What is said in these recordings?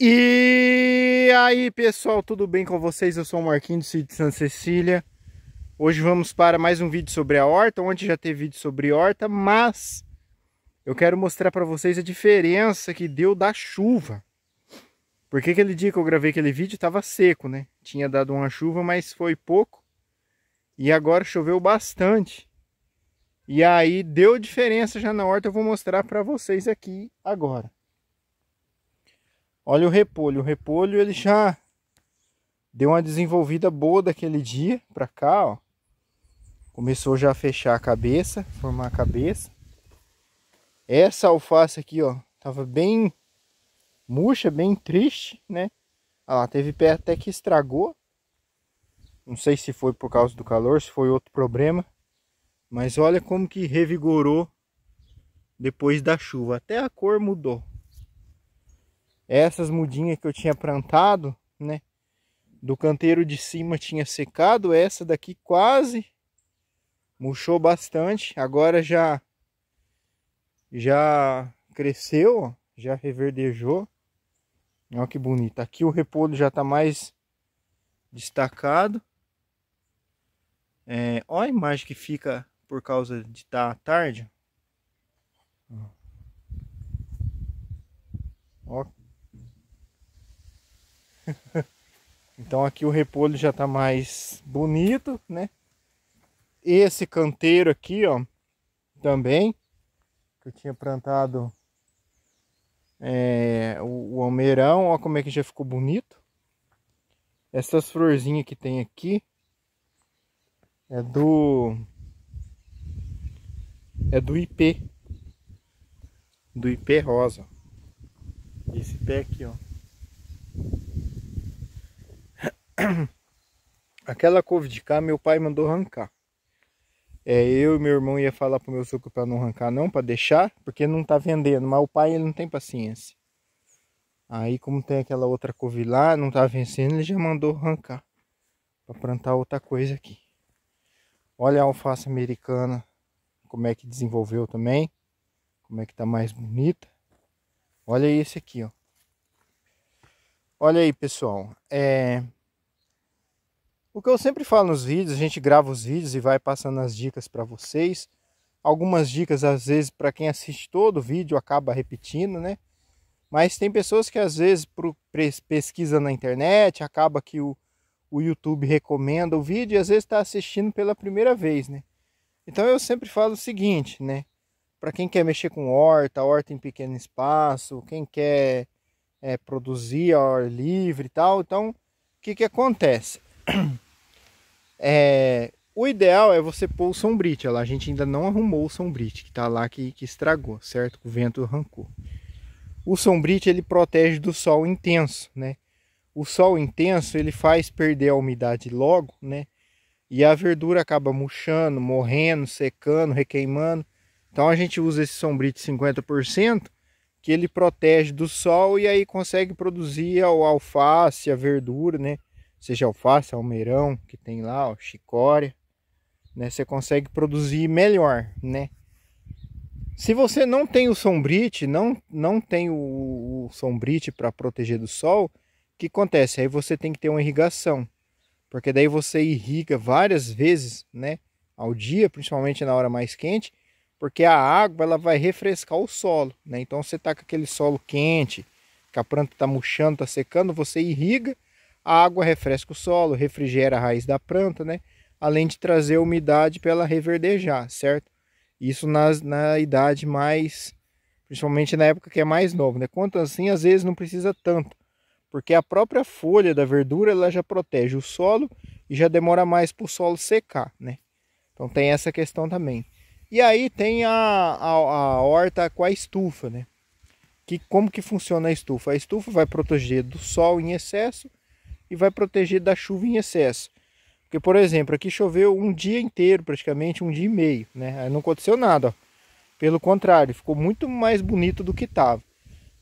E aí pessoal, tudo bem com vocês? Eu sou o Marquinhos de Santa Cecília Hoje vamos para mais um vídeo sobre a horta Ontem já teve vídeo sobre horta, mas Eu quero mostrar para vocês a diferença que deu da chuva Porque aquele dia que eu gravei aquele vídeo estava seco, né? Tinha dado uma chuva, mas foi pouco E agora choveu bastante E aí deu diferença já na horta, eu vou mostrar para vocês aqui agora Olha o repolho. O repolho ele já deu uma desenvolvida boa daquele dia para cá, ó. Começou já a fechar a cabeça, formar a cabeça. Essa alface aqui, ó, tava bem murcha, bem triste, né? Ela teve pé até que estragou. Não sei se foi por causa do calor, se foi outro problema. Mas olha como que revigorou depois da chuva. Até a cor mudou essas mudinhas que eu tinha plantado, né? Do canteiro de cima tinha secado, essa daqui quase murchou bastante. Agora já já cresceu, já reverdejou. Olha que bonito. Aqui o repolho já está mais destacado. É, olha a imagem que fica por causa de estar tá tarde. Ó, então aqui o repolho já tá mais bonito, né? Esse canteiro aqui, ó, também, que eu tinha plantado é, o, o almeirão, ó como é que já ficou bonito. Essas florzinhas que tem aqui é do é do IP do IP rosa esse pé aqui ó Aquela couve de cá, meu pai mandou arrancar. É, eu e meu irmão ia falar pro meu suco para não arrancar não, para deixar, porque não tá vendendo, mas o pai ele não tem paciência. Aí como tem aquela outra couve lá, não tá vencendo, ele já mandou arrancar para plantar outra coisa aqui. Olha a alface americana, como é que desenvolveu também, como é que tá mais bonita. Olha esse aqui, ó. Olha aí, pessoal. É, o que eu sempre falo nos vídeos, a gente grava os vídeos e vai passando as dicas para vocês. Algumas dicas, às vezes, para quem assiste todo o vídeo, acaba repetindo, né? Mas tem pessoas que, às vezes, pro, pesquisa na internet, acaba que o, o YouTube recomenda o vídeo e, às vezes, está assistindo pela primeira vez, né? Então, eu sempre falo o seguinte, né? Para quem quer mexer com horta, horta em pequeno espaço, quem quer é, produzir ao ar livre e tal. Então, o que, que acontece? É, o ideal é você pôr o sombrite. Lá a gente ainda não arrumou o sombrite que está lá que, que estragou, certo? O vento arrancou. O sombrite ele protege do sol intenso, né? O sol intenso ele faz perder a umidade logo, né? E a verdura acaba murchando, morrendo, secando, requeimando. Então a gente usa esse sombrite 50% que ele protege do sol e aí consegue produzir a alface, a verdura, né? seja alface, almeirão que tem lá, ó, chicória, né? Você consegue produzir melhor, né? Se você não tem o sombrite, não, não tem o, o sombrite para proteger do sol, o que acontece? Aí você tem que ter uma irrigação, porque daí você irriga várias vezes, né? Ao dia, principalmente na hora mais quente, porque a água ela vai refrescar o solo, né? Então você tá com aquele solo quente, que a planta tá murchando, tá secando, você irriga a água refresca o solo, refrigera a raiz da planta, né? Além de trazer umidade para ela reverdejar, certo? Isso nas, na idade mais, principalmente na época que é mais novo, né? Quanto assim, às vezes não precisa tanto, porque a própria folha da verdura ela já protege o solo e já demora mais para o solo secar, né? Então tem essa questão também. E aí tem a, a, a horta com a estufa, né? Que, como que funciona a estufa? A estufa vai proteger do sol em excesso e vai proteger da chuva em excesso. Porque, por exemplo, aqui choveu um dia inteiro, praticamente um dia e meio, né? Aí não aconteceu nada, ó. Pelo contrário, ficou muito mais bonito do que estava.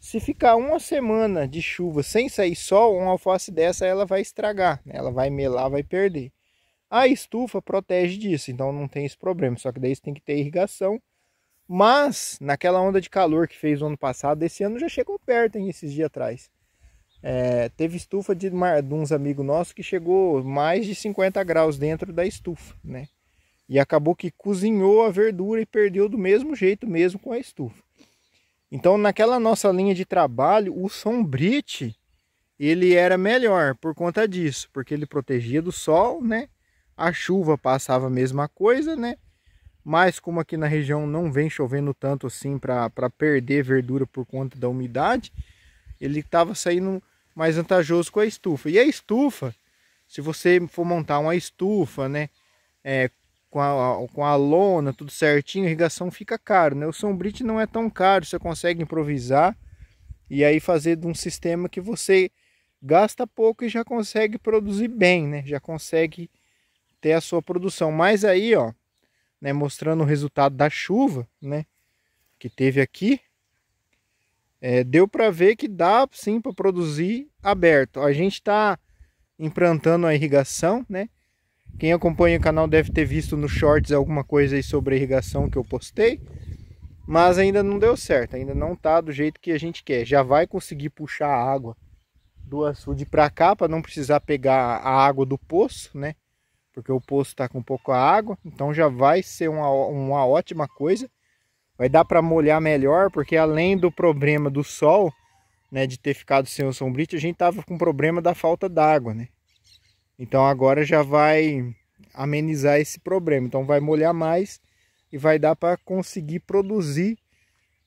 Se ficar uma semana de chuva sem sair sol, uma alface dessa ela vai estragar, né? ela vai melar, vai perder. A estufa protege disso, então não tem esse problema. Só que daí você tem que ter irrigação. Mas naquela onda de calor que fez o ano passado, esse ano já chegou perto, hein, esses dias atrás. É, teve estufa de, de uns amigos nossos que chegou mais de 50 graus dentro da estufa, né? E acabou que cozinhou a verdura e perdeu do mesmo jeito mesmo com a estufa. Então, naquela nossa linha de trabalho, o sombrite ele era melhor por conta disso, porque ele protegia do sol, né? A chuva passava a mesma coisa, né? Mas como aqui na região não vem chovendo tanto assim para perder verdura por conta da umidade, ele estava saindo mais vantajoso com a estufa. E a estufa, se você for montar uma estufa, né, é, com, a, com a lona, tudo certinho, a irrigação fica caro, né? O sombrite não é tão caro, você consegue improvisar e aí fazer de um sistema que você gasta pouco e já consegue produzir bem, né? Já consegue ter a sua produção. Mas aí, ó, né, mostrando o resultado da chuva, né, que teve aqui, é, deu para ver que dá sim para produzir aberto. A gente está implantando a irrigação, né? Quem acompanha o canal deve ter visto no shorts alguma coisa aí sobre a irrigação que eu postei, mas ainda não deu certo, ainda não está do jeito que a gente quer. Já vai conseguir puxar a água do açude para cá para não precisar pegar a água do poço, né? Porque o poço está com pouca água, então já vai ser uma, uma ótima coisa vai dar para molhar melhor, porque além do problema do sol, né, de ter ficado sem o sombrite, a gente tava com problema da falta d'água, né? Então agora já vai amenizar esse problema. Então vai molhar mais e vai dar para conseguir produzir,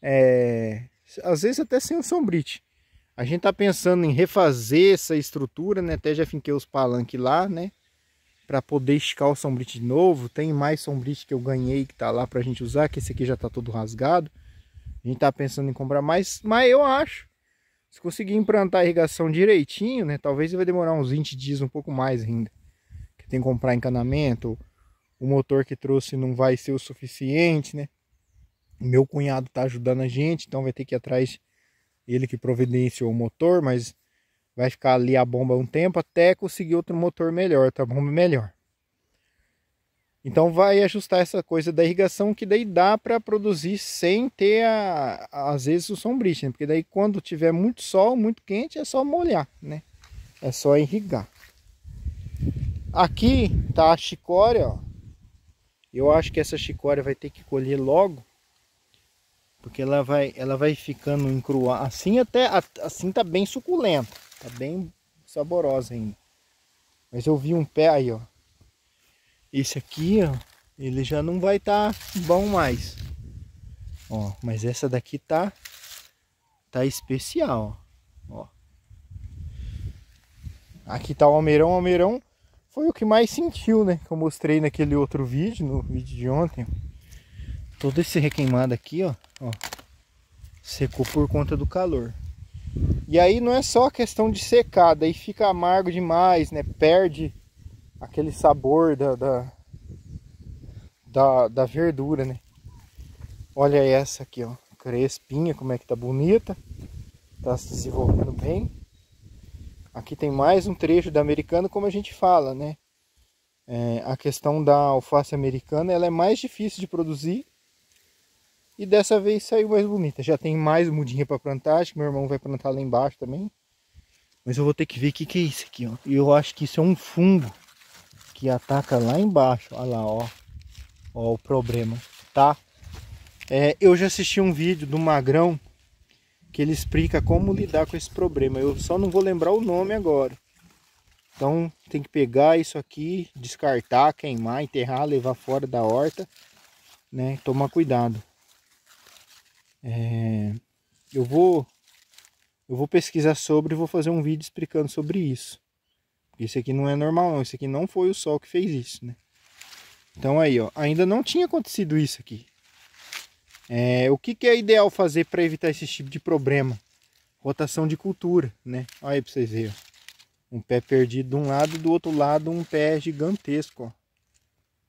é... às vezes até sem o sombrite. A gente tá pensando em refazer essa estrutura, né? Até já finquei os palanques lá, né? para poder esticar o sombrite de novo. Tem mais sombrite que eu ganhei que tá lá para a gente usar, que esse aqui já tá todo rasgado. A gente tá pensando em comprar mais, mas eu acho, se conseguir implantar a irrigação direitinho, né, talvez vai demorar uns 20 dias, um pouco mais ainda. Que tem que comprar encanamento, o motor que trouxe não vai ser o suficiente, né? Meu cunhado tá ajudando a gente, então vai ter que ir atrás ele que providenciou o motor, mas Vai ficar ali a bomba um tempo até conseguir outro motor melhor, tá bomba melhor. Então vai ajustar essa coisa da irrigação que daí dá para produzir sem ter a, às vezes o sombrite, né? porque daí quando tiver muito sol, muito quente, é só molhar, né? É só irrigar. Aqui tá a chicória, ó. Eu acho que essa chicória vai ter que colher logo, porque ela vai, ela vai ficando encruada. Assim até assim tá bem suculenta. Tá bem saborosa ainda. Mas eu vi um pé aí, ó. Esse aqui, ó, ele já não vai estar tá bom mais. Ó, mas essa daqui tá tá especial, ó. Aqui tá o almeirão, o almeirão foi o que mais sentiu, né? Que eu mostrei naquele outro vídeo, no vídeo de ontem. Todo esse requeimado aqui, ó, ó secou por conta do calor. E aí não é só a questão de secar, daí fica amargo demais, né? Perde aquele sabor da, da, da, da verdura, né? Olha essa aqui, ó. Crespinha, como é que tá bonita. Tá se desenvolvendo bem. Aqui tem mais um trecho da americana, como a gente fala, né? É, a questão da alface americana, ela é mais difícil de produzir e dessa vez saiu mais bonita. Já tem mais mudinha para plantar. Acho que meu irmão vai plantar lá embaixo também. Mas eu vou ter que ver o que, que é isso aqui, ó. Eu acho que isso é um fungo que ataca lá embaixo. Olha lá, ó. Ó o problema, tá? É, eu já assisti um vídeo do Magrão que ele explica como lidar com esse problema. Eu só não vou lembrar o nome agora. Então tem que pegar isso aqui, descartar, queimar, enterrar, levar fora da horta, né? Tomar cuidado. É, eu vou eu vou pesquisar sobre e vou fazer um vídeo explicando sobre isso. Esse aqui não é normal não, esse aqui não foi o sol que fez isso, né? Então aí, ó, ainda não tinha acontecido isso aqui. É, o que, que é ideal fazer para evitar esse tipo de problema? Rotação de cultura, né? Olha aí para vocês verem. Ó. Um pé perdido de um lado, do outro lado um pé gigantesco, ó.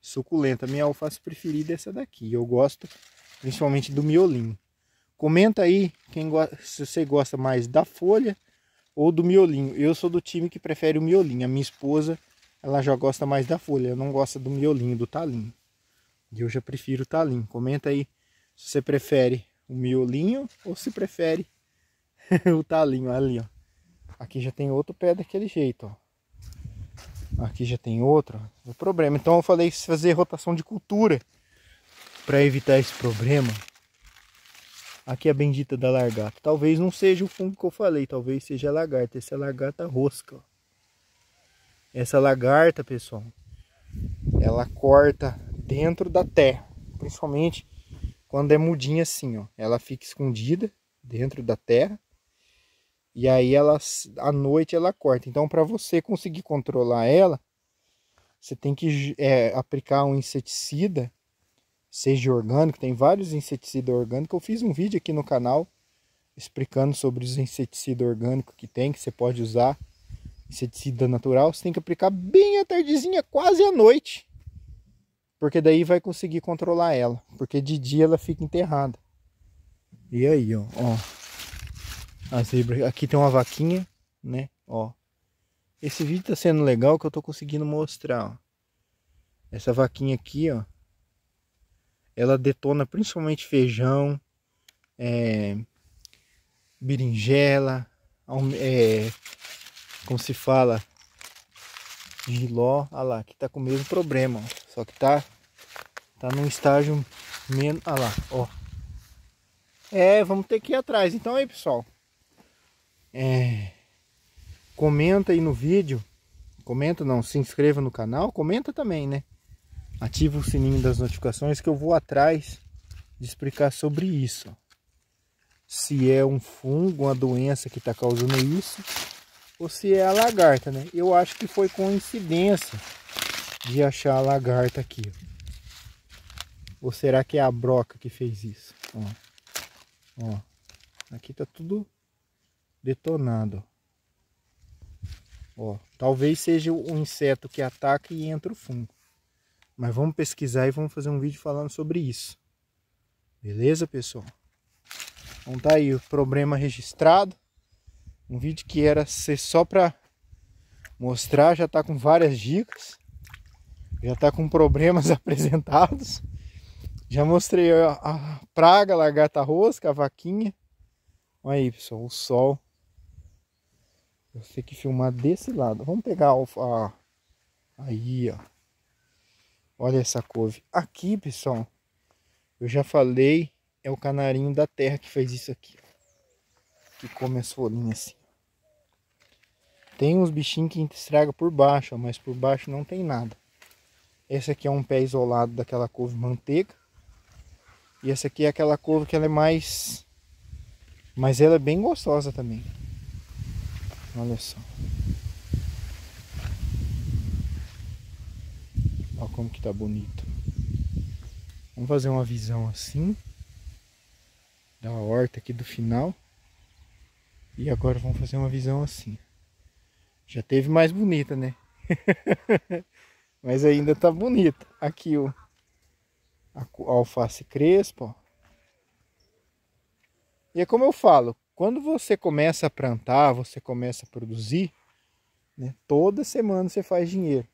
Suculenta. Minha alface preferida é essa daqui. Eu gosto principalmente do miolinho. Comenta aí quem se você gosta mais da folha ou do miolinho. Eu sou do time que prefere o miolinho. A minha esposa, ela já gosta mais da folha, ela não gosta do miolinho, do talinho. E eu já prefiro o talinho. Comenta aí se você prefere o miolinho ou se prefere o talinho ali, ó. Aqui já tem outro pé daquele jeito, ó. Aqui já tem outro, o problema. Então eu falei fazer rotação de cultura para evitar esse problema. Aqui é a bendita da lagarta. Talvez não seja o fungo que eu falei, talvez seja a lagarta. Essa é a lagarta rosca. Essa lagarta, pessoal, ela corta dentro da terra, principalmente quando é mudinha assim, ó. Ela fica escondida dentro da terra e aí ela à noite ela corta. Então, para você conseguir controlar ela, você tem que é, aplicar um inseticida seja orgânico, tem vários inseticidas orgânicos. Eu fiz um vídeo aqui no canal explicando sobre os inseticidas orgânicos que tem, que você pode usar. Inseticida natural, você tem que aplicar bem à tardezinha, quase à noite. Porque daí vai conseguir controlar ela. Porque de dia ela fica enterrada. E aí, ó. ó a zebra. Aqui tem uma vaquinha, né? Ó. Esse vídeo tá sendo legal que eu tô conseguindo mostrar, ó. Essa vaquinha aqui, ó. Ela detona principalmente feijão, é, berinjela, é, como se fala, giló. Olha ah lá, que tá com o mesmo problema, ó, só que tá, tá num estágio menos. Olha ah lá, ó. É, vamos ter que ir atrás. Então aí, pessoal. É, comenta aí no vídeo. Comenta não, se inscreva no canal, comenta também, né? ativa o sininho das notificações que eu vou atrás de explicar sobre isso. Se é um fungo, uma doença que está causando isso, ou se é a lagarta, né? Eu acho que foi coincidência de achar a lagarta aqui. Ou será que é a broca que fez isso? Ó, ó. aqui tá tudo detonado. Ó, talvez seja o inseto que ataca e entra o fungo. Mas vamos pesquisar e vamos fazer um vídeo falando sobre isso. Beleza, pessoal? Então tá aí o problema registrado. Um vídeo que era ser só para mostrar, já tá com várias dicas. Já tá com problemas apresentados. Já mostrei a praga, a lagarta rosca, a vaquinha. Olha aí, pessoal, o sol. Eu sei que filmar desse lado. Vamos pegar a... Aí, ó. Olha essa couve. Aqui, pessoal, eu já falei, é o canarinho da terra que fez isso aqui. Que come as folhinhas assim. Tem uns bichinhos que estraga por baixo, ó, mas por baixo não tem nada. Esse aqui é um pé isolado daquela couve manteiga. E essa aqui é aquela couve que ela é mais... Mas ela é bem gostosa também. Olha só. Olha como que tá bonito. Vamos fazer uma visão assim. Da horta aqui do final. E agora vamos fazer uma visão assim. Já teve mais bonita, né? Mas ainda tá bonita. Aqui o a alface crespa, ó. E é como eu falo, quando você começa a plantar, você começa a produzir, né? toda semana você faz dinheiro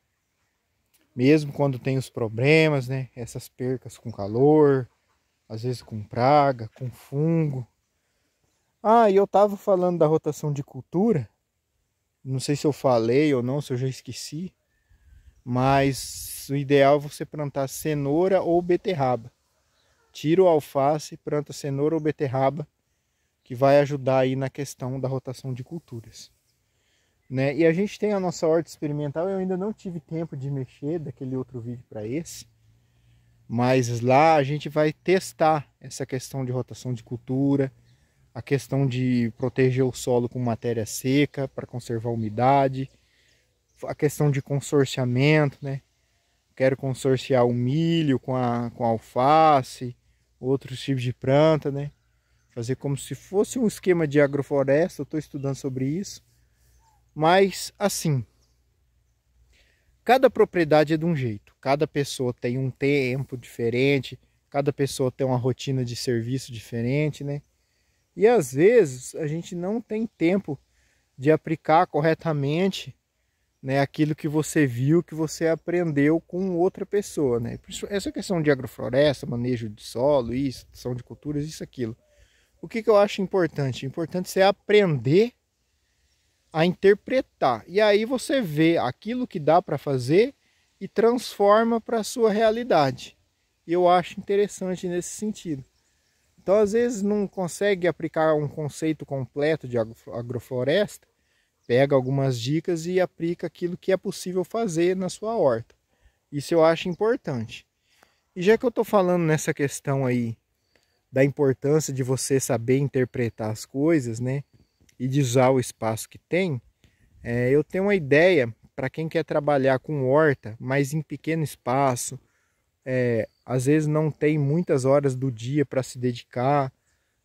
mesmo quando tem os problemas, né? Essas percas com calor, às vezes com praga, com fungo. Ah, e eu tava falando da rotação de cultura. Não sei se eu falei ou não, se eu já esqueci. Mas o ideal é você plantar cenoura ou beterraba. Tira o alface, planta cenoura ou beterraba, que vai ajudar aí na questão da rotação de culturas. Né? E a gente tem a nossa horta experimental, eu ainda não tive tempo de mexer daquele outro vídeo para esse, mas lá a gente vai testar essa questão de rotação de cultura, a questão de proteger o solo com matéria seca para conservar a umidade, a questão de consorciamento, né? Quero consorciar o milho com a, com a alface, outros tipos de planta, né? Fazer como se fosse um esquema de agrofloresta, eu estou estudando sobre isso mas assim, cada propriedade é de um jeito, cada pessoa tem um tempo diferente, cada pessoa tem uma rotina de serviço diferente, né? E às vezes a gente não tem tempo de aplicar corretamente né, aquilo que você viu, que você aprendeu com outra pessoa. Né? Essa questão de agrofloresta, manejo de solo, isso, de culturas, isso, aquilo. O que, que eu acho importante? Importante é aprender a interpretar. E aí você vê aquilo que dá para fazer e transforma para a sua realidade. Eu acho interessante nesse sentido. Então, às vezes, não consegue aplicar um conceito completo de agrofloresta, pega algumas dicas e aplica aquilo que é possível fazer na sua horta. Isso eu acho importante. E já que eu estou falando nessa questão aí da importância de você saber interpretar as coisas, né? e de usar o espaço que tem, é, eu tenho uma ideia para quem quer trabalhar com horta, mas em pequeno espaço, é, às vezes não tem muitas horas do dia para se dedicar,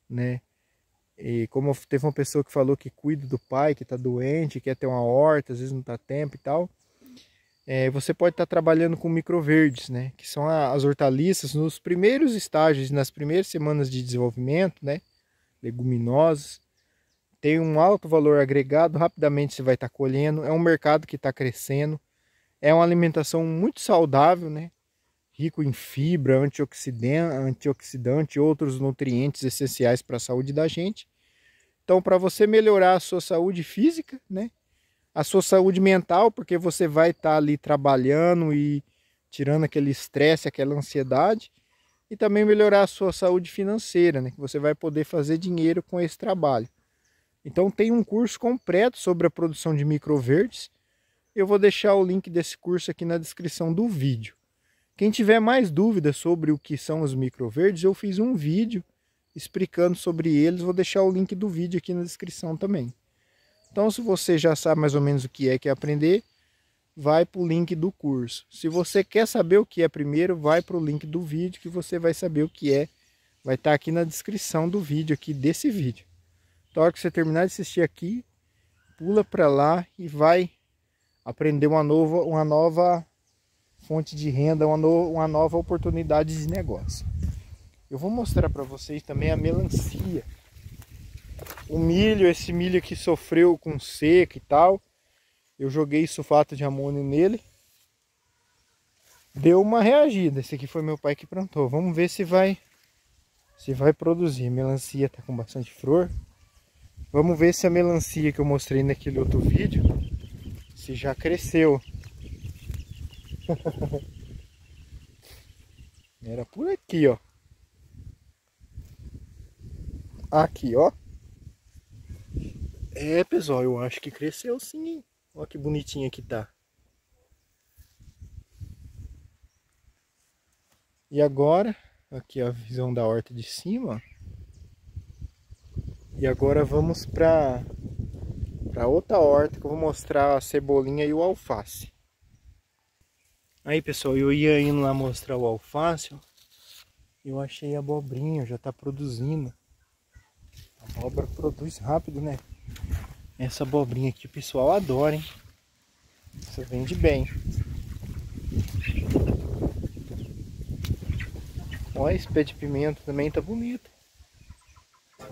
né? E como teve uma pessoa que falou que cuida do pai, que está doente, quer ter uma horta, às vezes não está tempo e tal, é, você pode estar tá trabalhando com microverdes, né? Que são a, as hortaliças nos primeiros estágios, nas primeiras semanas de desenvolvimento, né? Leguminosas tem um alto valor agregado, rapidamente você vai estar tá colhendo, é um mercado que está crescendo, é uma alimentação muito saudável, né? rico em fibra, antioxidante, antioxidante e outros nutrientes essenciais para a saúde da gente. Então, para você melhorar a sua saúde física, né? a sua saúde mental, porque você vai estar tá ali trabalhando e tirando aquele estresse, aquela ansiedade, e também melhorar a sua saúde financeira, né? que você vai poder fazer dinheiro com esse trabalho. Então tem um curso completo sobre a produção de microverdes. Eu vou deixar o link desse curso aqui na descrição do vídeo. Quem tiver mais dúvidas sobre o que são os microverdes, eu fiz um vídeo explicando sobre eles. Vou deixar o link do vídeo aqui na descrição também. Então, se você já sabe mais ou menos o que é que é aprender, vai para o link do curso. Se você quer saber o que é primeiro, vai para o link do vídeo que você vai saber o que é. Vai estar tá aqui na descrição do vídeo, aqui desse vídeo. Então, a hora que você terminar de assistir aqui, pula para lá e vai aprender uma nova, uma nova fonte de renda, uma, no, uma nova oportunidade de negócio. Eu vou mostrar para vocês também a melancia. O milho, esse milho que sofreu com seca e tal, eu joguei sulfato de amônio nele. Deu uma reagida. Esse aqui foi meu pai que plantou. Vamos ver se vai se vai produzir. melancia está com bastante flor. Vamos ver se a melancia que eu mostrei naquele outro vídeo, se já cresceu. Era por aqui, ó. Aqui, ó. É, pessoal, eu acho que cresceu sim. Olha que bonitinha que tá. E agora, aqui a visão da horta de cima, ó. E agora vamos para para outra horta que eu vou mostrar a cebolinha e o alface. Aí pessoal, eu ia indo lá mostrar o alface, ó. eu achei a abobrinha, já está produzindo. A abóbora produz rápido, né? Essa abobrinha aqui o pessoal adora, hein? Isso vende bem. Olha esse pé de pimenta também, tá bonito.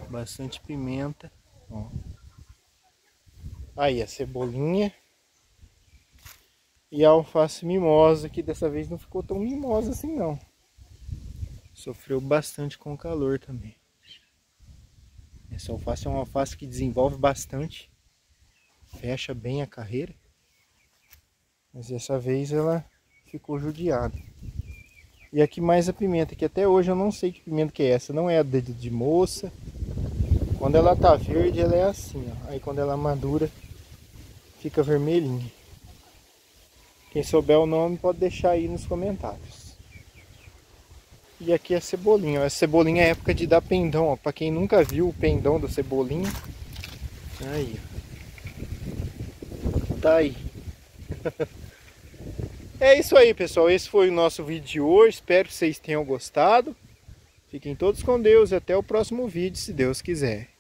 Bastante pimenta. Ó. Aí a cebolinha. E a alface mimosa, que dessa vez não ficou tão mimosa assim não. Sofreu bastante com o calor também. Essa alface é uma alface que desenvolve bastante. Fecha bem a carreira. Mas dessa vez ela ficou judiada. E aqui mais a pimenta, que até hoje eu não sei que pimenta que é essa. Não é a dedo de moça, quando ela tá verde, ela é assim, ó. Aí quando ela madura, fica vermelhinha. Quem souber o nome pode deixar aí nos comentários. E aqui é a cebolinha. Ó. A cebolinha é época de dar pendão, ó. Pra quem nunca viu o pendão da cebolinha. Aí, ó. Tá aí. é isso aí, pessoal. Esse foi o nosso vídeo de hoje. Espero que vocês tenham gostado. Fiquem todos com Deus e até o próximo vídeo, se Deus quiser.